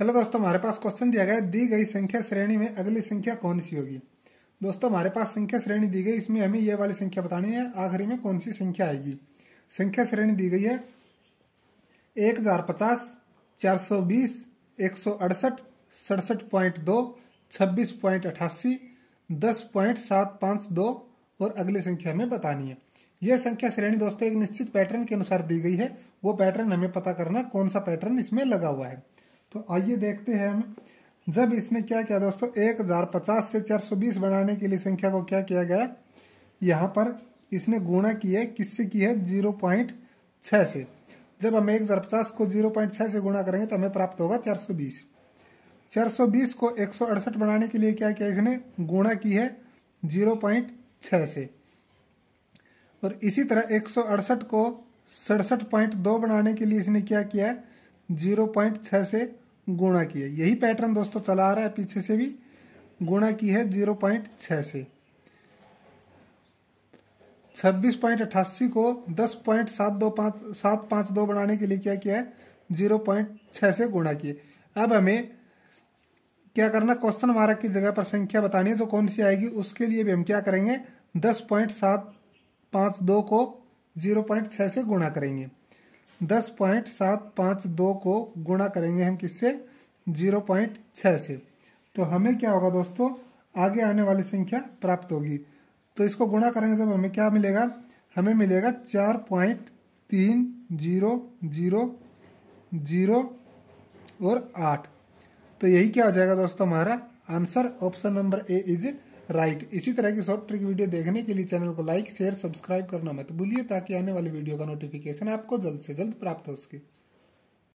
hello दोस्तों हमारे पास question दिया गया है दी गई संख्या श्रेणी में अगली संख्या कौन सी होगी दोस्तों हमारे पास संख्या श्रेणी दी गई इसमें हमें ये वाली संख्या बतानी है आखिरी में कौन सी संख्या आएगी संख्या श्रेणी दी गई है एक हजार पचास चार सौ बीस एक सौ अड़सठ सड़सठ पॉइंट दो छब्बीस पॉइंट अठासी दस पॉइंट सात पाँच दो और अगली संख्या हमें बतानी है यह संख्या श्रेणी दोस्तों एक निश्चित पैटर्न के अनुसार दी गई है वो पैटर्न हमें पता करना कौन सा पैटर्न इसमें लगा हुआ है तो आइए देखते हैं हम जब इसमें क्या किया दोस्तों एक हज़ार पचास से चार सौ बीस बनाने के लिए संख्या को क्या किया गया यहाँ पर इसने गुणा की है किससे की है जीरो पॉइंट छः से जब हम एक हज़ार पचास को जीरो पॉइंट छः से गुणा करेंगे तो हमें प्राप्त होगा चार सौ बीस चार सौ बीस को एक सौ अड़सठ बनाने के लिए क्या किया इसने गुणा की है जीरो पॉइंट छः से और इसी तरह एक सौ अड़सठ को सड़सठ पॉइंट दो बनाने के लिए इसने क्या किया है जीरो पॉइंट छः से गुणा की है यही पैटर्न दोस्तों चला आ रहा है पीछे से भी गुणा की है जीरो पॉइंट छः से छब्बीस पॉइंट अट्ठासी को दस पॉइंट सात दो पाँच सात पाँच दो बनाने के लिए क्या किया है जीरो पॉइंट छः से गुणा किए अब हमें क्या करना क्वेश्चन मार्क की जगह पर संख्या बतानी है तो कौन सी आएगी उसके लिए भी हम क्या करेंगे दस पॉइंट सात पाँच दो को जीरो पॉइंट छः से गुणा करेंगे दस पॉइंट सात पाँच दो को गुणा करेंगे हम किससे जीरो पॉइंट छः से तो हमें क्या होगा दोस्तों आगे आने वाली संख्या प्राप्त होगी तो इसको गुणा करेंगे जब हमें क्या मिलेगा हमें मिलेगा चार पॉइंट तीन जीरो जीरो जीरो और आठ तो यही क्या हो जाएगा दोस्तों हमारा answer option number A is right इसी तरह की शॉर्ट ट्रिक वीडियो देखने के लिए चैनल को लाइक शेयर सब्सक्राइब करना मत भूलिए ताकि आने वाली वीडियो का नोटिफिकेशन आपको जल्द से जल्द प्राप्त हो सके